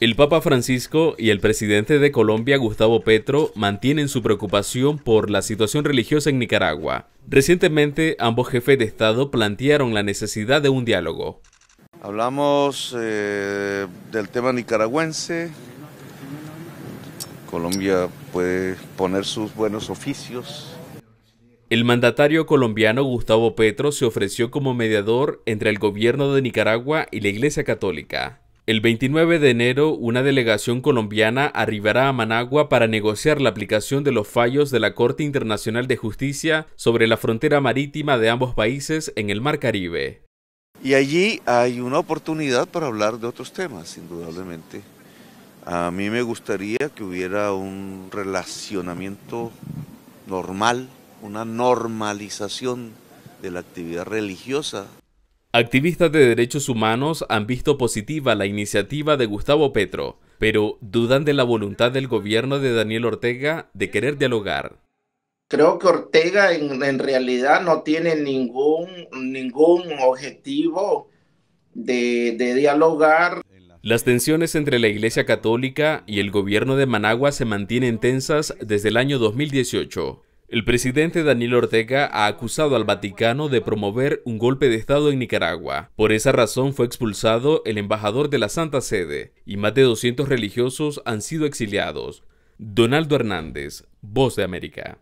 El Papa Francisco y el presidente de Colombia, Gustavo Petro, mantienen su preocupación por la situación religiosa en Nicaragua. Recientemente, ambos jefes de Estado plantearon la necesidad de un diálogo. Hablamos eh, del tema nicaragüense. Colombia puede poner sus buenos oficios el mandatario colombiano Gustavo Petro se ofreció como mediador entre el gobierno de Nicaragua y la Iglesia Católica. El 29 de enero, una delegación colombiana arribará a Managua para negociar la aplicación de los fallos de la Corte Internacional de Justicia sobre la frontera marítima de ambos países en el Mar Caribe. Y allí hay una oportunidad para hablar de otros temas, indudablemente. A mí me gustaría que hubiera un relacionamiento normal, una normalización de la actividad religiosa Activistas de derechos humanos han visto positiva la iniciativa de Gustavo Petro, pero dudan de la voluntad del gobierno de Daniel Ortega de querer dialogar. Creo que Ortega en, realidad no tiene ningún, ningún objetivo de dialogar. Las tensiones entre la Iglesia Católica y el gobierno de Managua se mantienen tensas desde el año 2018. El presidente Daniel Ortega ha acusado al Vaticano de promover un golpe de Estado en Nicaragua. Por esa razón fue expulsado el embajador de la Santa Sede y más de 200 religiosos han sido exiliados. Donaldo Hernández, Voz de América.